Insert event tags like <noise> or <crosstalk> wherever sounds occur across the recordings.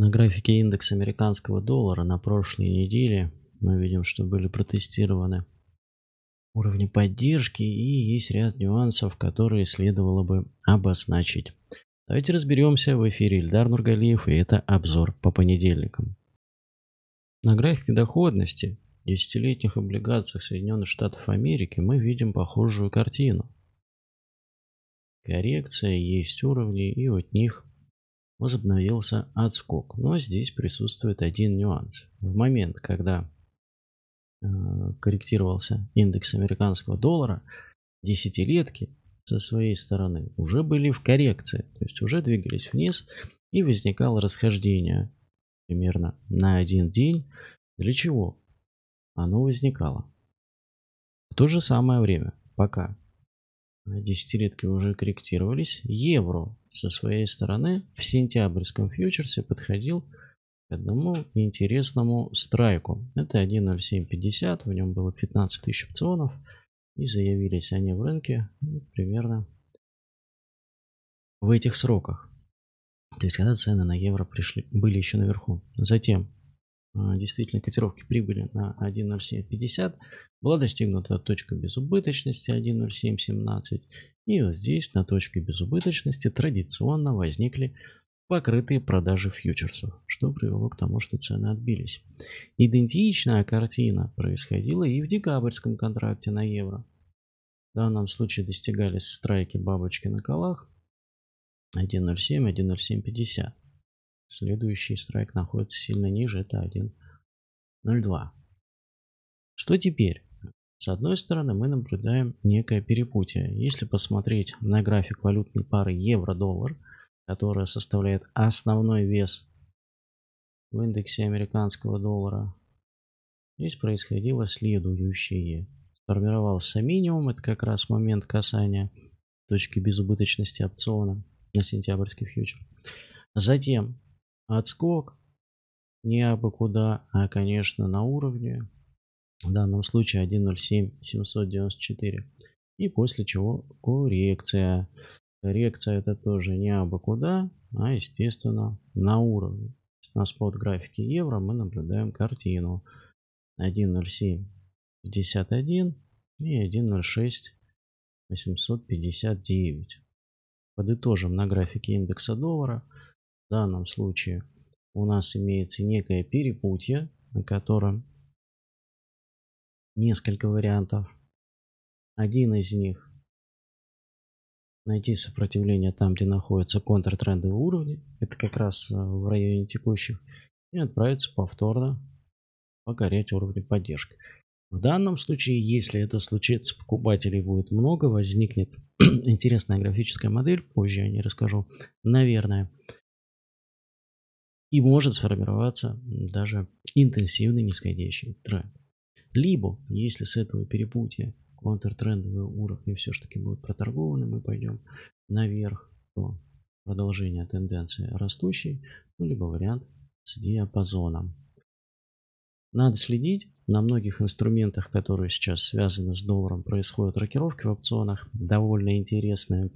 На графике индекс американского доллара на прошлой неделе мы видим, что были протестированы уровни поддержки и есть ряд нюансов, которые следовало бы обозначить. Давайте разберемся. В эфире Ильдар Нургалиев и это обзор по понедельникам. На графике доходности десятилетних облигаций Соединенных Штатов Америки мы видим похожую картину. Коррекция, есть уровни и от них возобновился отскок. Но здесь присутствует один нюанс. В момент, когда э, корректировался индекс американского доллара, десятилетки со своей стороны уже были в коррекции, то есть уже двигались вниз и возникало расхождение примерно на один день. Для чего оно возникало? В то же самое время, пока десятилетки уже корректировались, евро со своей стороны в сентябрьском фьючерсе подходил к одному интересному страйку. Это 1.0750, в нем было 15 тысяч опционов, и заявились они в рынке ну, примерно в этих сроках. То есть когда цены на евро пришли, были еще наверху. Затем а, действительно котировки прибыли на 1.0750 была достигнута точка безубыточности 1.0717 и вот здесь на точке безубыточности традиционно возникли покрытые продажи фьючерсов, что привело к тому, что цены отбились. Идентичная картина происходила и в декабрьском контракте на евро. В данном случае достигались страйки бабочки на колах 1.07, 1.0750. Следующий страйк находится сильно ниже, это 1. 0,2. Что теперь? С одной стороны, мы наблюдаем некое перепутье. Если посмотреть на график валютной пары евро-доллар, которая составляет основной вес в индексе американского доллара, здесь происходило следующее. Сформировался минимум, это как раз момент касания точки безубыточности опциона на сентябрьский фьючер. Затем отскок не абы куда, а, конечно, на уровне, в данном случае 1.07.794. И после чего коррекция. Коррекция это тоже не абы куда, а, естественно, на уровне. На спот графике евро мы наблюдаем картину 1.07.51 и 1.06.859. Подытожим на графике индекса доллара – в данном случае у нас имеется некое перепутье, на котором несколько вариантов. Один из них найти сопротивление там, где находятся контртрендовые уровни, это как раз э, в районе текущих, и отправиться повторно покорять уровни поддержки. В данном случае, если это случится, покупателей будет много, возникнет <clears throat> интересная графическая модель, позже я не расскажу, наверное и может сформироваться даже интенсивный нисходящий тренд. Либо, если с этого перепутья контртрендовые уровни все-таки будут проторгованы, мы пойдем наверх, то продолжение тенденции растущей, ну, либо вариант с диапазоном. Надо следить. На многих инструментах, которые сейчас связаны с долларом, происходят рокировки в опционах. Довольно интересные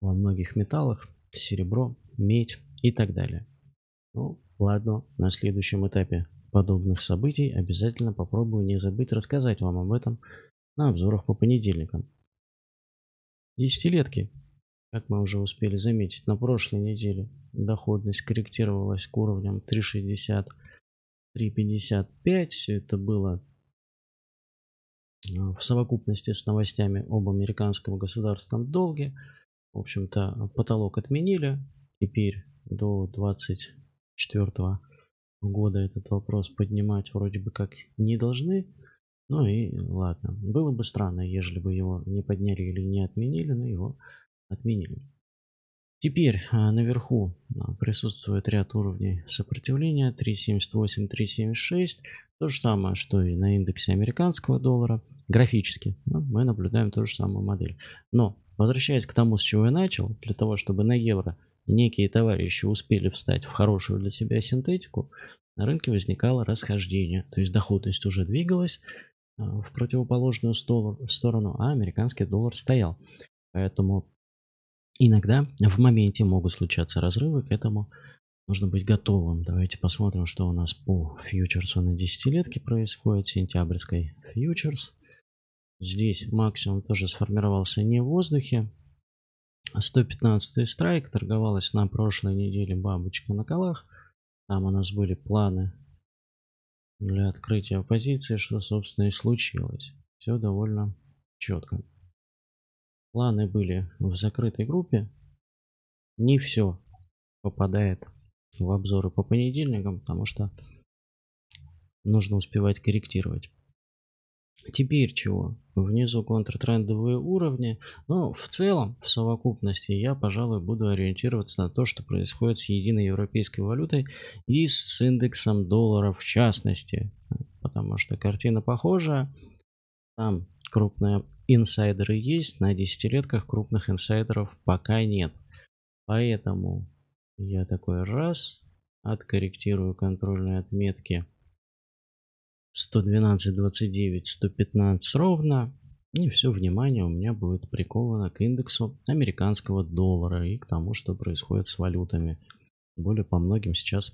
во многих металлах. Серебро, медь и так далее. Ну, ладно, на следующем этапе подобных событий обязательно попробую не забыть рассказать вам об этом на обзорах по понедельникам. Десятилетки. Как мы уже успели заметить, на прошлой неделе доходность корректировалась к уровням 3,60, 3,55. Все это было а, в совокупности с новостями об американском государственном долге. В общем-то, потолок отменили, теперь до 24 года этот вопрос поднимать вроде бы как не должны. Ну и ладно. Было бы странно, ежели бы его не подняли или не отменили, но его отменили. Теперь а, наверху а, присутствует ряд уровней сопротивления 378, 376. То же самое, что и на индексе американского доллара. Графически ну, мы наблюдаем ту же самую модель. Но, возвращаясь к тому, с чего я начал, для того, чтобы на евро – некие товарищи успели встать в хорошую для себя синтетику, на рынке возникало расхождение, то есть доходность уже двигалась э, в противоположную сторону, а американский доллар стоял. Поэтому иногда в моменте могут случаться разрывы, к этому нужно быть готовым. Давайте посмотрим, что у нас по фьючерсу на десятилетке происходит, сентябрьской фьючерс. Здесь максимум тоже сформировался не в воздухе, 115 страйк торговалась на прошлой неделе бабочка на колах. Там у нас были планы для открытия позиции, что, собственно, и случилось. Все довольно четко. Планы были в закрытой группе. Не все попадает в обзоры по понедельникам, потому что нужно успевать корректировать. Теперь чего? Внизу контртрендовые уровни, но в целом, в совокупности, я, пожалуй, буду ориентироваться на то, что происходит с единой европейской валютой и с индексом доллара в частности, потому что картина похожа. Там крупные инсайдеры есть, на десятилетках крупных инсайдеров пока нет. Поэтому я такой раз откорректирую контрольные отметки – 112, 29, 115 ровно. И все внимание у меня будет приковано к индексу американского доллара и к тому, что происходит с валютами. более по многим сейчас,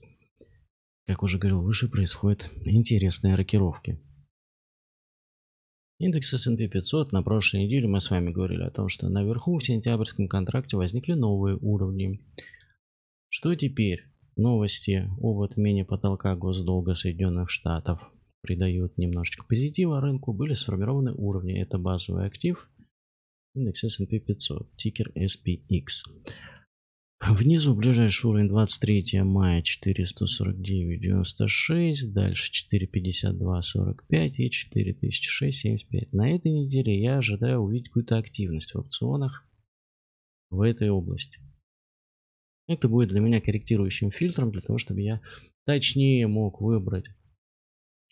как уже говорил выше, происходят интересные рокировки. Индекс S&P 500 на прошлой неделе мы с вами говорили о том, что наверху в сентябрьском контракте возникли новые уровни. Что теперь? Новости об отмене потолка госдолга Соединенных Штатов – придают немножечко позитива рынку, были сформированы уровни. Это базовый актив, индекс S&P 500, тикер SPX. Внизу ближайший уровень 23 мая 449.96, дальше 452.45 и 4006.75. На этой неделе я ожидаю увидеть какую-то активность в опционах в этой области. Это будет для меня корректирующим фильтром, для того, чтобы я точнее мог выбрать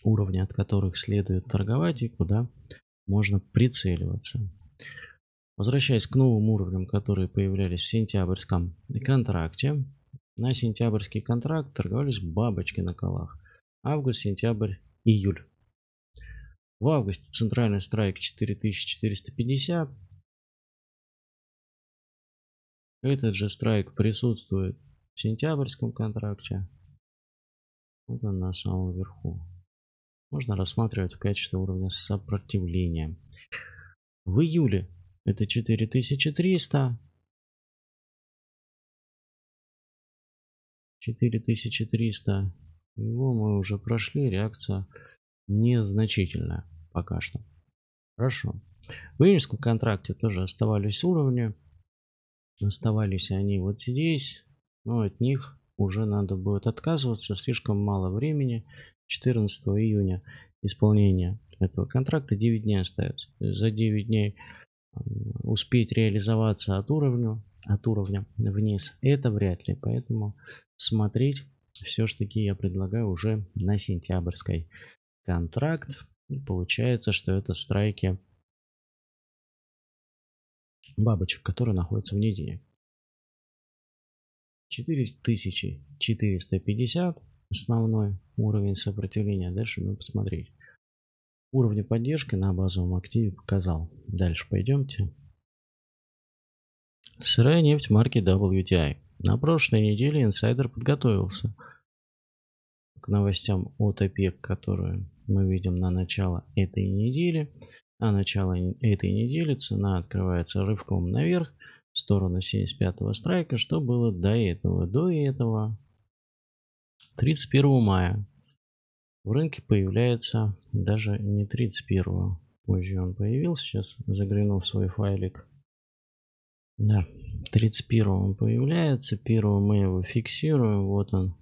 уровни, от которых следует торговать и куда можно прицеливаться. Возвращаясь к новым уровням, которые появлялись в сентябрьском контракте, на сентябрьский контракт торговались бабочки на колах. Август, сентябрь, июль. В августе центральный страйк 4450. Этот же страйк присутствует в сентябрьском контракте. Вот он на самом верху можно рассматривать в качестве уровня сопротивления. В июле это 4300. 4300. Его мы уже прошли, реакция незначительная пока что. Хорошо. В июньском контракте тоже оставались уровни. Оставались они вот здесь, но от них уже надо будет отказываться, слишком мало времени 14 июня исполнения этого контракта 9 дней остается. За 9 дней успеть реализоваться от уровня, от уровня вниз, это вряд ли. Поэтому смотреть все же таки я предлагаю уже на сентябрьской контракт. И получается, что это страйки бабочек, которые находятся вне денег. 4450 основной уровень сопротивления. Дальше мы посмотрим Уровни поддержки на базовом активе показал. Дальше пойдемте. Сырая нефть марки WTI. На прошлой неделе инсайдер подготовился к новостям от ОПЕК, которые мы видим на начало этой недели. На начало этой недели цена открывается рывком наверх в сторону 75-го страйка, что было до этого. До этого 31 мая в рынке появляется, даже не 31, позже он появился, сейчас загляну в свой файлик. Да, 31 он появляется, 1 мы его фиксируем, вот он,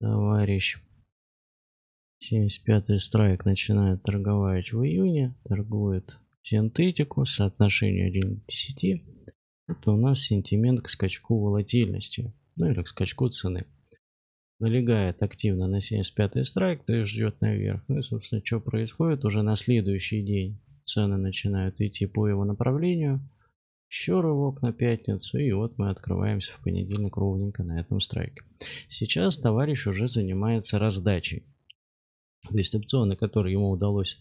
товарищ. 75-й страйк начинает торговать в июне, торгует синтетику, соотношение 1 к 10. Это у нас сентимент к скачку волатильности, ну или к скачку цены налегает активно на 75-й страйк, то есть ждет наверх. Ну и, собственно, что происходит, уже на следующий день цены начинают идти по его направлению. Еще рывок на пятницу, и вот мы открываемся в понедельник ровненько на этом страйке. Сейчас товарищ уже занимается раздачей. То есть опционы, которые ему удалось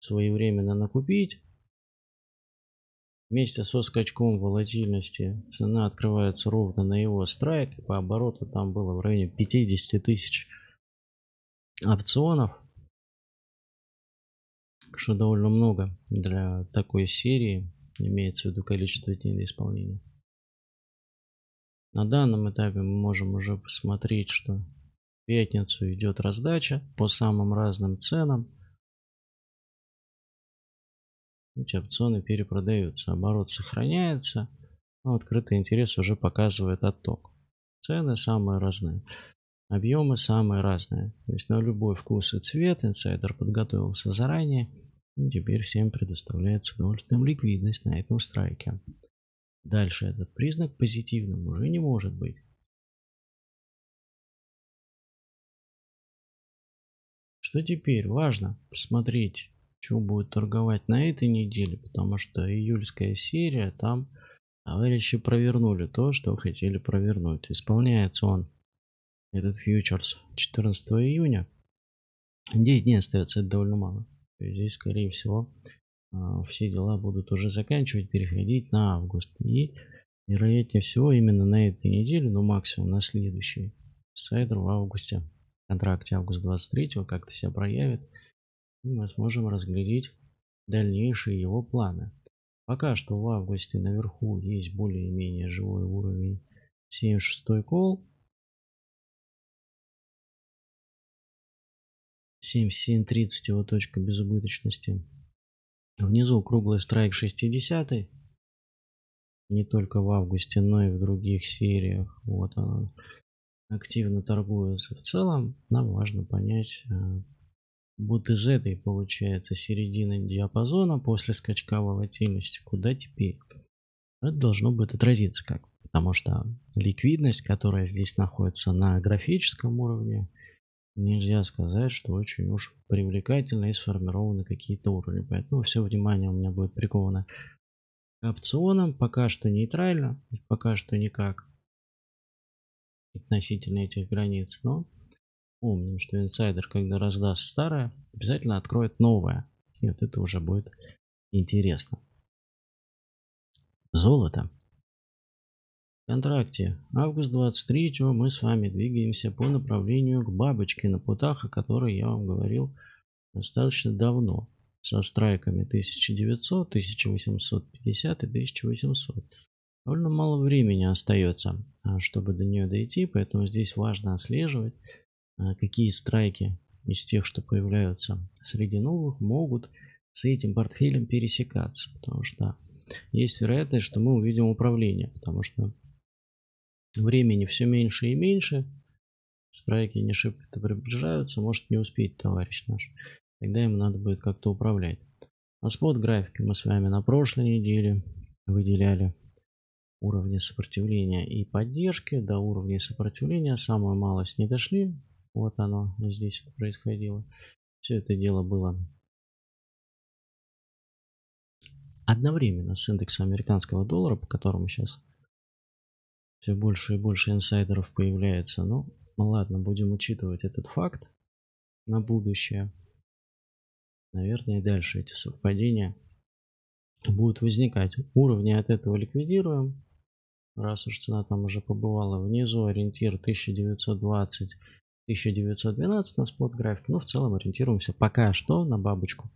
своевременно накупить, Вместе со скачком волатильности цена открывается ровно на его страйк. По обороту там было в районе 50 тысяч опционов. Что довольно много для такой серии. Имеется в виду количество дней до исполнения. На данном этапе мы можем уже посмотреть, что в пятницу идет раздача по самым разным ценам эти опционы перепродаются, оборот сохраняется, но открытый интерес уже показывает отток. Цены самые разные, объемы самые разные. То есть на любой вкус и цвет инсайдер подготовился заранее и теперь всем предоставляется удовольствием ликвидность на этом страйке. Дальше этот признак позитивным уже не может быть. Что теперь важно посмотреть чем будет торговать на этой неделе, потому что июльская серия там товарищи провернули то, что хотели провернуть. Исполняется он, этот фьючерс, 14 июня. 9 дней остается, это довольно мало. То есть здесь, скорее всего, а, все дела будут уже заканчивать, переходить на август. И, вероятнее всего, именно на этой неделе, ну максимум на следующий Сайдер в августе, контракте август 23 как-то себя проявит и мы сможем разглядеть дальнейшие его планы. Пока что в августе наверху есть более-менее живой уровень 76 кол. 7730 его точка безубыточности. Внизу круглый страйк 60 не только в августе, но и в других сериях. Вот она активно торгуется. В целом нам важно понять, э, вот из этой получается середины диапазона после скачка волатильности, куда теперь? Это должно будет отразиться как? Потому что ликвидность, которая здесь находится на графическом уровне, нельзя сказать, что очень уж привлекательно и сформированы какие-то уровни. Поэтому все внимание у меня будет приковано к опционам. Пока что нейтрально, пока что никак относительно этих границ, но Помним, что инсайдер, когда раздаст старое, обязательно откроет новое. И вот это уже будет интересно. Золото. В контракте август 23 мы с вами двигаемся по направлению к бабочке на путах, о которой я вам говорил достаточно давно. Со страйками 1900, 1850 и 1800. Довольно мало времени остается, а, чтобы до нее дойти, поэтому здесь важно отслеживать а, какие страйки из тех, что появляются среди новых, могут с этим портфелем пересекаться, потому что есть вероятность, что мы увидим управление, потому что времени все меньше и меньше, страйки не шибко приближаются, может не успеть товарищ наш, тогда ему надо будет как-то управлять. А спот графики мы с вами на прошлой неделе выделяли уровни сопротивления и поддержки. До уровня сопротивления самую малость не дошли, вот оно, здесь происходило. Все это дело было одновременно с индексом американского доллара, по которому сейчас все больше и больше инсайдеров появляется. Ну, ну, ладно, будем учитывать этот факт на будущее. Наверное, и дальше эти совпадения будут возникать. Уровни от этого ликвидируем. Раз уж цена там уже побывала внизу, ориентир 1920 1912 на спот график, но ну, в целом ориентируемся пока что на бабочку.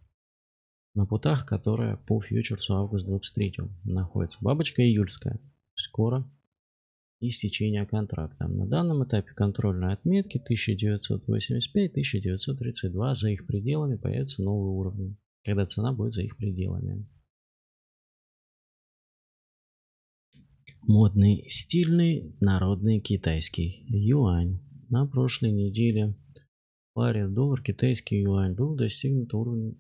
На путах, которая по фьючерсу август 23 находится. Бабочка июльская, скоро истечения контракта. На данном этапе контрольной отметки 1985-1932 за их пределами появятся новые уровни, когда цена будет за их пределами. Модный, стильный, народный китайский юань. На прошлой неделе в паре доллар-китайский юань был достигнут уровень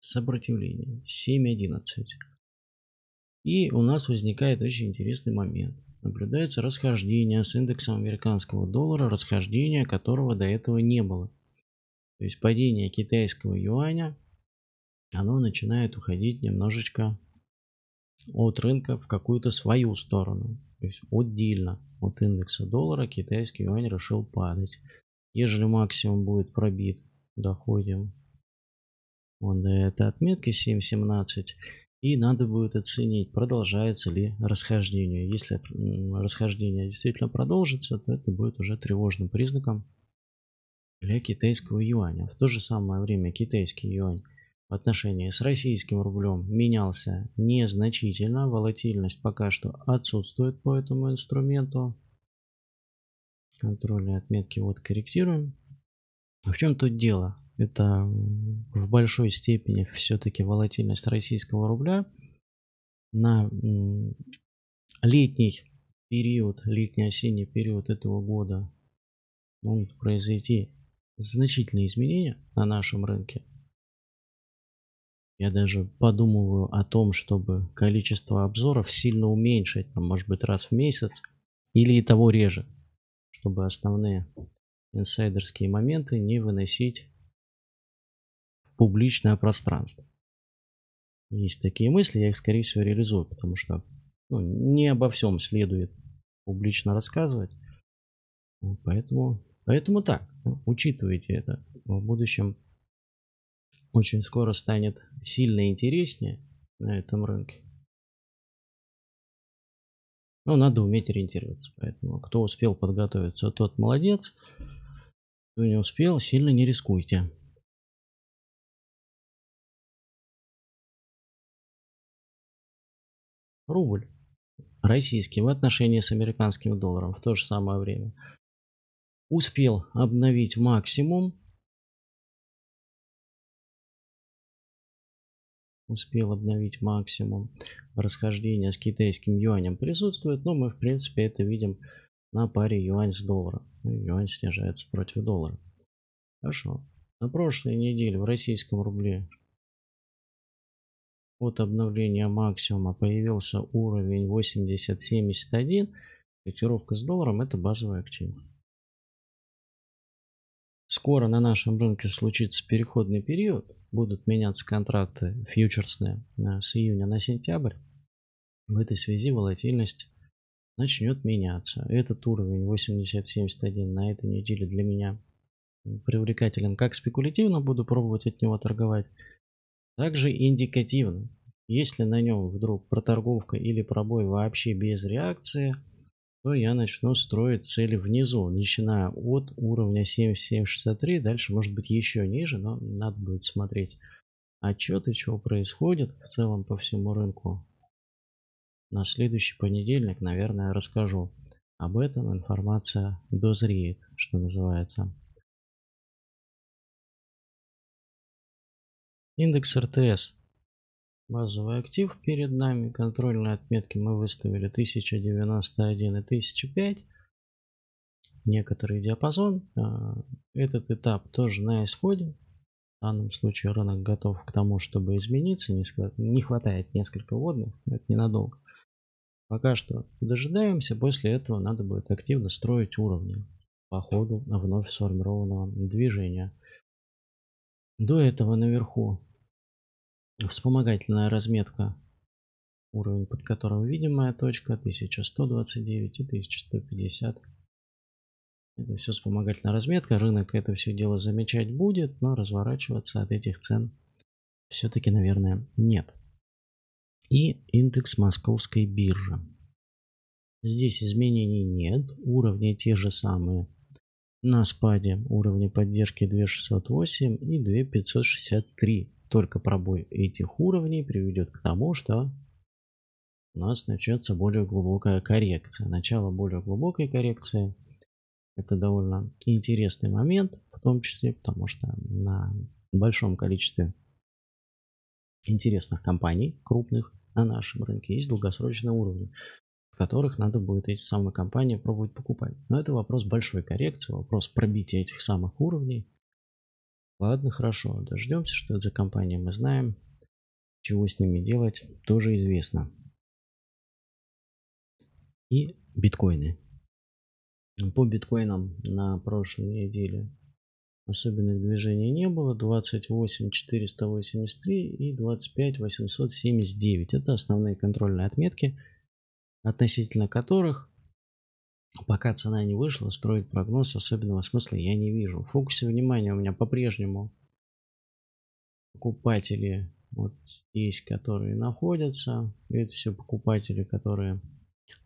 сопротивления 7.11. И у нас возникает очень интересный момент. Наблюдается расхождение с индексом американского доллара, расхождение которого до этого не было. То есть падение китайского юаня, оно начинает уходить немножечко от рынка в какую-то свою сторону, то есть отдельно от индекса доллара китайский юань решил падать. Ежели максимум будет пробит, доходим вон до этой отметки 7.17. И надо будет оценить, продолжается ли расхождение. Если расхождение действительно продолжится, то это будет уже тревожным признаком для китайского юаня. В то же самое время китайский юань отношении с российским рублем менялся незначительно. Волатильность пока что отсутствует по этому инструменту. Контрольные отметки вот корректируем. А в чем тут дело? Это в большой степени все-таки волатильность российского рубля на летний период, летний-осенний период этого года могут произойти значительные изменения на нашем рынке – я даже подумываю о том, чтобы количество обзоров сильно уменьшить, там, может быть, раз в месяц или и того реже, чтобы основные инсайдерские моменты не выносить в публичное пространство. Есть такие мысли, я их, скорее всего, реализую, потому что ну, не обо всем следует публично рассказывать. Поэтому, поэтому так, учитывайте это в будущем очень скоро станет сильно интереснее на этом рынке. Но ну, надо уметь ориентироваться. Поэтому кто успел подготовиться, тот молодец. Кто не успел, сильно не рискуйте. Рубль российский в отношении с американским долларом в то же самое время успел обновить максимум успел обновить максимум расхождения с китайским юанем присутствует, но мы в принципе это видим на паре юань с долларом. Ну, юань снижается против доллара. Хорошо. На прошлой неделе в российском рубле от обновления максимума появился уровень 80.71. Котировка с долларом это базовый актив скоро на нашем рынке случится переходный период, будут меняться контракты фьючерсные э, с июня на сентябрь. В этой связи волатильность начнет меняться. Этот уровень 80.71 на этой неделе для меня привлекателен. Как спекулятивно буду пробовать от него торговать, также индикативно. Если на нем вдруг проторговка или пробой вообще без реакции – то я начну строить цели внизу, начиная от уровня 7763, дальше может быть еще ниже, но надо будет смотреть отчеты, чего происходит в целом по всему рынку. На следующий понедельник, наверное, расскажу об этом. Информация дозреет, что называется. Индекс РТС базовый актив перед нами. Контрольные отметки мы выставили 1091 и 1005. Некоторый диапазон. А, этот этап тоже на исходе. В данном случае рынок готов к тому, чтобы измениться. Не хватает несколько водных, это ненадолго. Пока что дожидаемся, после этого надо будет активно строить уровни по ходу вновь сформированного движения. До этого наверху Вспомогательная разметка. Уровень, под которым видимая точка 1129 и 1150. Это все вспомогательная разметка. Рынок это все дело замечать будет, но разворачиваться от этих цен все-таки, наверное, нет. И индекс московской биржи. Здесь изменений нет, уровни те же самые. На спаде уровни поддержки 2608 и 2563. Только пробой этих уровней приведет к тому, что у нас начнется более глубокая коррекция. Начало более глубокой коррекции. Это довольно интересный момент, в том числе потому, что на большом количестве интересных компаний, крупных, на нашем рынке есть долгосрочные уровни, в которых надо будет эти самые компании пробовать покупать. Но это вопрос большой коррекции, вопрос пробития этих самых уровней. Ладно, хорошо, дождемся, что это за компания, мы знаем, чего с ними делать, тоже известно. И биткоины. По биткоинам на прошлой неделе особенных движений не было. 28 483 и 25 879. Это основные контрольные отметки, относительно которых Пока цена не вышла, строить прогноз особенного смысла я не вижу. В фокусе внимания у меня по-прежнему покупатели вот здесь, которые находятся. Это все покупатели, которые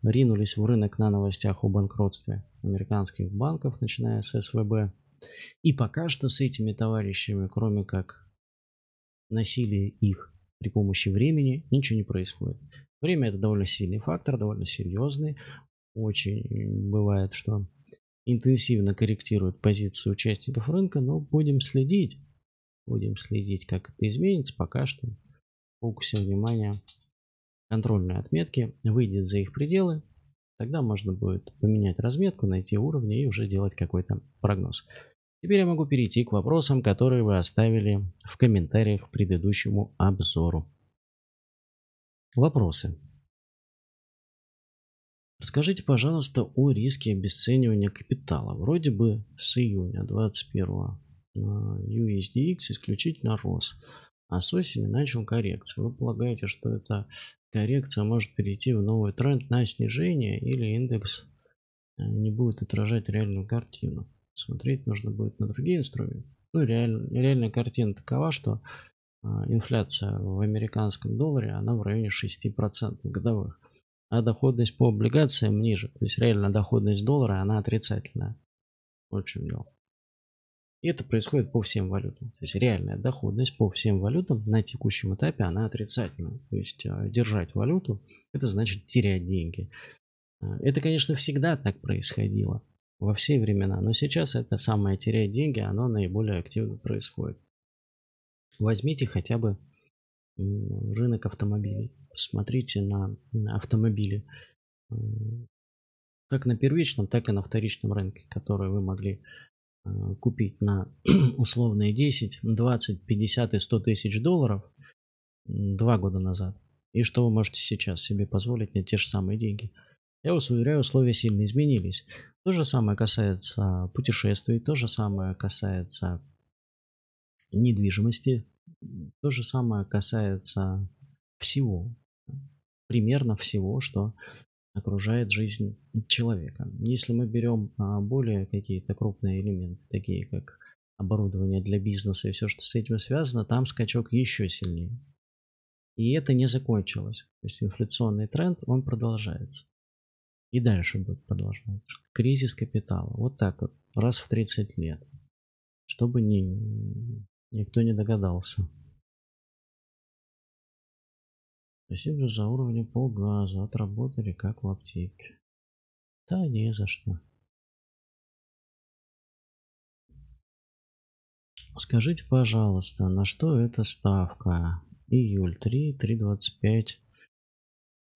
ринулись в рынок на новостях о банкротстве американских банков, начиная с СВБ. И пока что с этими товарищами, кроме как насилие их при помощи времени, ничего не происходит. Время это довольно сильный фактор, довольно серьезный очень э, бывает, что интенсивно корректирует позиции участников рынка, но будем следить. Будем следить, как это изменится. Пока что фокусе внимания контрольные отметки, выйдет за их пределы, тогда можно будет поменять разметку, найти уровни и уже делать какой-то прогноз. Теперь я могу перейти к вопросам, которые вы оставили в комментариях к предыдущему обзору. Вопросы. Расскажите, пожалуйста, о риске обесценивания капитала. Вроде бы с июня 21 USDX исключительно рос, а с осени начал коррекцию. Вы полагаете, что эта коррекция может перейти в новый тренд на снижение или индекс э, не будет отражать реальную картину? Смотреть нужно будет на другие инструменты. Ну, реаль, реальная картина такова, что э, инфляция в американском долларе, она в районе 6% годовых а доходность по облигациям ниже. То есть реально доходность доллара, она отрицательная. в общем дело. И это происходит по всем валютам. То есть реальная доходность по всем валютам на текущем этапе она отрицательная. То есть а, держать валюту это значит терять деньги. А, это, конечно, всегда так происходило во все времена, но сейчас это самое терять деньги, оно наиболее активно происходит. Возьмите хотя бы рынок автомобилей. Посмотрите на, на автомобили э, как на первичном, так и на вторичном рынке, которые вы могли э, купить на <clears throat> условные 10, 20, 50 и 100 тысяч долларов два года назад. И что вы можете сейчас себе позволить на те же самые деньги. Я вас уверяю, условия сильно изменились. То же самое касается путешествий, то же самое касается недвижимости, то же самое касается всего, примерно всего, что окружает жизнь человека. Если мы берем а, более какие-то крупные элементы, такие как оборудование для бизнеса и все, что с этим связано, там скачок еще сильнее. И это не закончилось. То есть инфляционный тренд, он продолжается. И дальше будет продолжаться. Кризис капитала. Вот так вот. Раз в 30 лет. Чтобы не, Никто не догадался. Спасибо за уровень полгаза. Отработали как в аптеке. Да не за что. Скажите, пожалуйста, на что эта ставка? Июль 3, 3.25.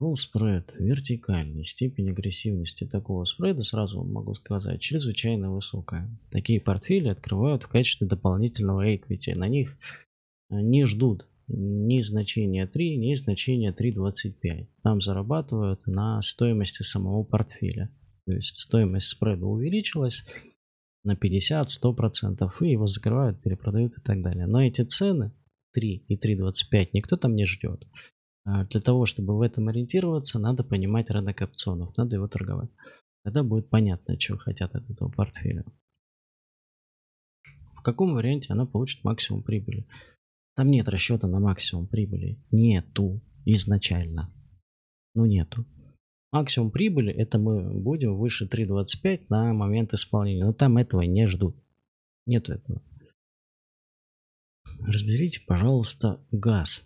Ну, спред вертикальный, степень агрессивности такого спреда, сразу могу сказать, чрезвычайно высокая. Такие портфели открывают в качестве дополнительного equity. На них э, не ждут ни значения 3, ни значения 3.25. Там зарабатывают на стоимости самого портфеля. То есть стоимость спреда увеличилась на 50-100%, и его закрывают, перепродают и так далее. Но эти цены 3 и 3.25 никто там не ждет. А, для того, чтобы в этом ориентироваться, надо понимать рынок опционов, надо его торговать. Тогда будет понятно, чего хотят от этого портфеля. В каком варианте она получит максимум прибыли? Там нет расчета на максимум прибыли. Нету изначально. Ну нету. Максимум прибыли это мы будем выше 3.25 на момент исполнения. Но там этого не ждут. Нету этого. Разберите, пожалуйста, газ.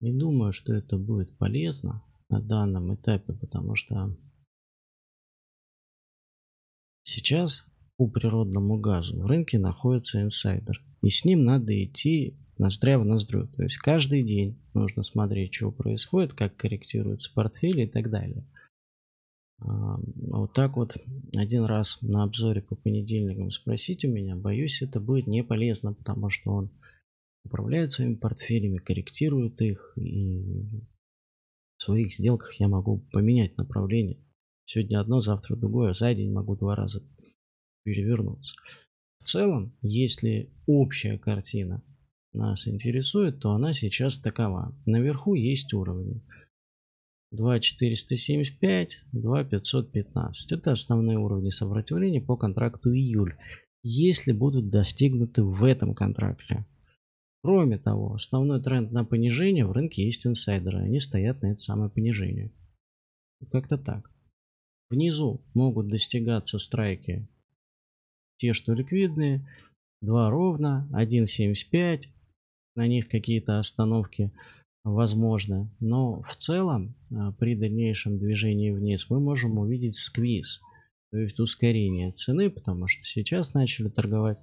Не думаю, что это будет полезно на данном этапе, потому что сейчас по природному газу в рынке находится инсайдер. И с ним надо идти ноздря в ноздрю. То есть каждый день нужно смотреть, что происходит, как корректируется портфель и так далее. А, вот так вот один раз на обзоре по понедельникам спросить у меня, боюсь, это будет не полезно, потому что он управляют своими портфелями, корректируют их, и в своих сделках я могу поменять направление. Сегодня одно, завтра другое, за день могу два раза перевернуться. В целом, если общая картина нас интересует, то она сейчас такова. Наверху есть уровни. 2475, 2515. Это основные уровни сопротивления по контракту июль, если будут достигнуты в этом контракте. Кроме того, основной тренд на понижение в рынке есть инсайдеры. Они стоят на это самое понижение. Как-то так. Внизу могут достигаться страйки те, что ликвидные. 2 ровно, 1.75. На них какие-то остановки возможны. Но в целом э, при дальнейшем движении вниз мы можем увидеть сквиз. То есть ускорение цены, потому что сейчас начали торговать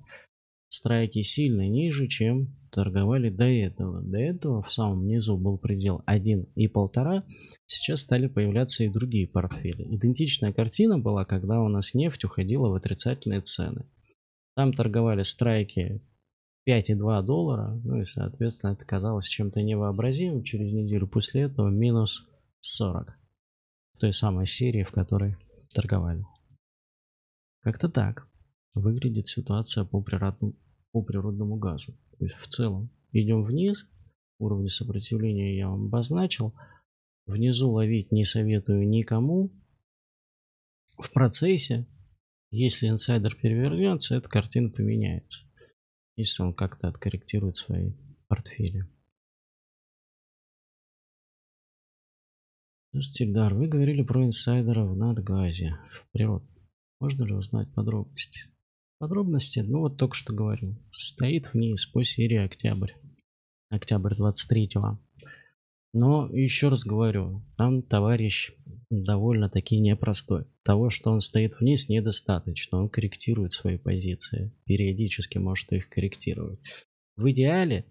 страйки сильно ниже, чем торговали до этого. До этого в самом низу был предел 1 и 1,5. Сейчас стали появляться и другие портфели. Идентичная картина была, когда у нас нефть уходила в отрицательные цены. Там торговали страйки 5,2 доллара, ну и, соответственно, это казалось чем-то невообразимым. Через неделю после этого минус 40. В той самой серии, в которой торговали. Как-то так выглядит ситуация по природным по природному газу. То есть в целом идем вниз, уровни сопротивления я вам обозначил. Внизу ловить не советую никому. В процессе, если инсайдер перевернется, эта картина поменяется. Если он как-то откорректирует свои портфели. Стильдар, вы говорили про инсайдера в надгазе, в природе. Можно ли узнать подробности? Подробности, ну вот только что говорил, состоит в ней по серии «Октябрь». Октябрь 23-го. Но еще раз говорю, там товарищ довольно-таки непростой. Того, что он стоит вниз, недостаточно. Он корректирует свои позиции. Периодически может их корректировать. В идеале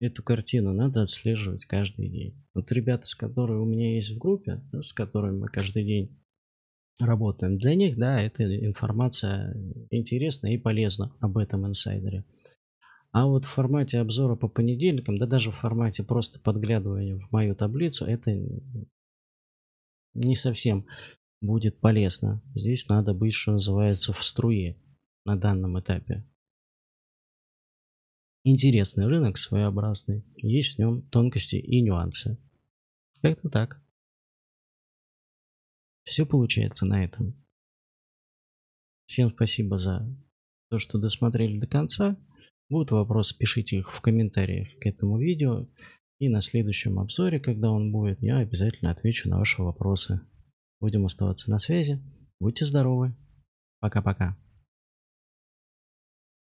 эту картину надо отслеживать каждый день. Вот ребята, с которыми у меня есть в группе, с которыми мы каждый день работаем. Для них, да, эта информация интересна и полезна об этом инсайдере. А вот в формате обзора по понедельникам, да даже в формате просто подглядывания в мою таблицу, это не совсем будет полезно. Здесь надо быть, что называется, в струе на данном этапе. Интересный рынок, своеобразный. Есть в нем тонкости и нюансы. Как-то так. Все получается на этом. Всем спасибо за то, что досмотрели до конца. Будут вопросы, пишите их в комментариях к этому видео. И на следующем обзоре, когда он будет, я обязательно отвечу на ваши вопросы. Будем оставаться на связи. Будьте здоровы. Пока-пока.